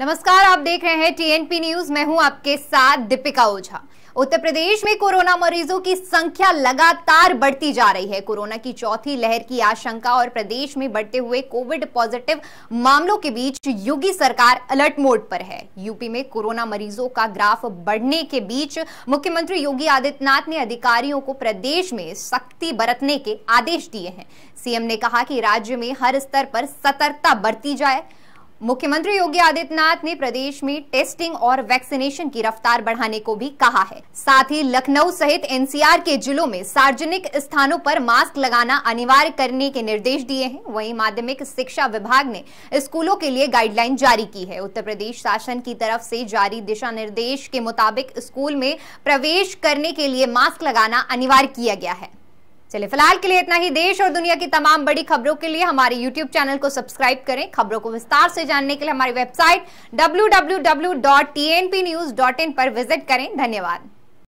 नमस्कार आप देख रहे हैं टीएनपी न्यूज मैं हूं आपके साथ दीपिका ओझा उत्तर प्रदेश में कोरोना मरीजों की संख्या लगातार बढ़ती जा रही है कोरोना की चौथी लहर की आशंका और प्रदेश में बढ़ते हुए कोविड पॉजिटिव मामलों के बीच योगी सरकार अलर्ट मोड पर है यूपी में कोरोना मरीजों का ग्राफ बढ़ने के बीच मुख्यमंत्री योगी आदित्यनाथ ने अधिकारियों को प्रदेश में सख्ती बरतने के आदेश दिए हैं सीएम ने कहा कि राज्य में हर स्तर पर सतर्कता बरती जाए मुख्यमंत्री योगी आदित्यनाथ ने प्रदेश में टेस्टिंग और वैक्सीनेशन की रफ्तार बढ़ाने को भी कहा है साथ ही लखनऊ सहित एनसीआर के जिलों में सार्वजनिक स्थानों पर मास्क लगाना अनिवार्य करने के निर्देश दिए हैं वहीं माध्यमिक शिक्षा विभाग ने स्कूलों के लिए गाइडलाइन जारी की है उत्तर प्रदेश शासन की तरफ से जारी दिशा निर्देश के मुताबिक स्कूल में प्रवेश करने के लिए मास्क लगाना अनिवार्य किया गया है चलिए फिलहाल के लिए इतना ही देश और दुनिया की तमाम बड़ी खबरों के लिए हमारे YouTube चैनल को सब्सक्राइब करें खबरों को विस्तार से जानने के लिए हमारी वेबसाइट डब्ल्यू पर विजिट करें धन्यवाद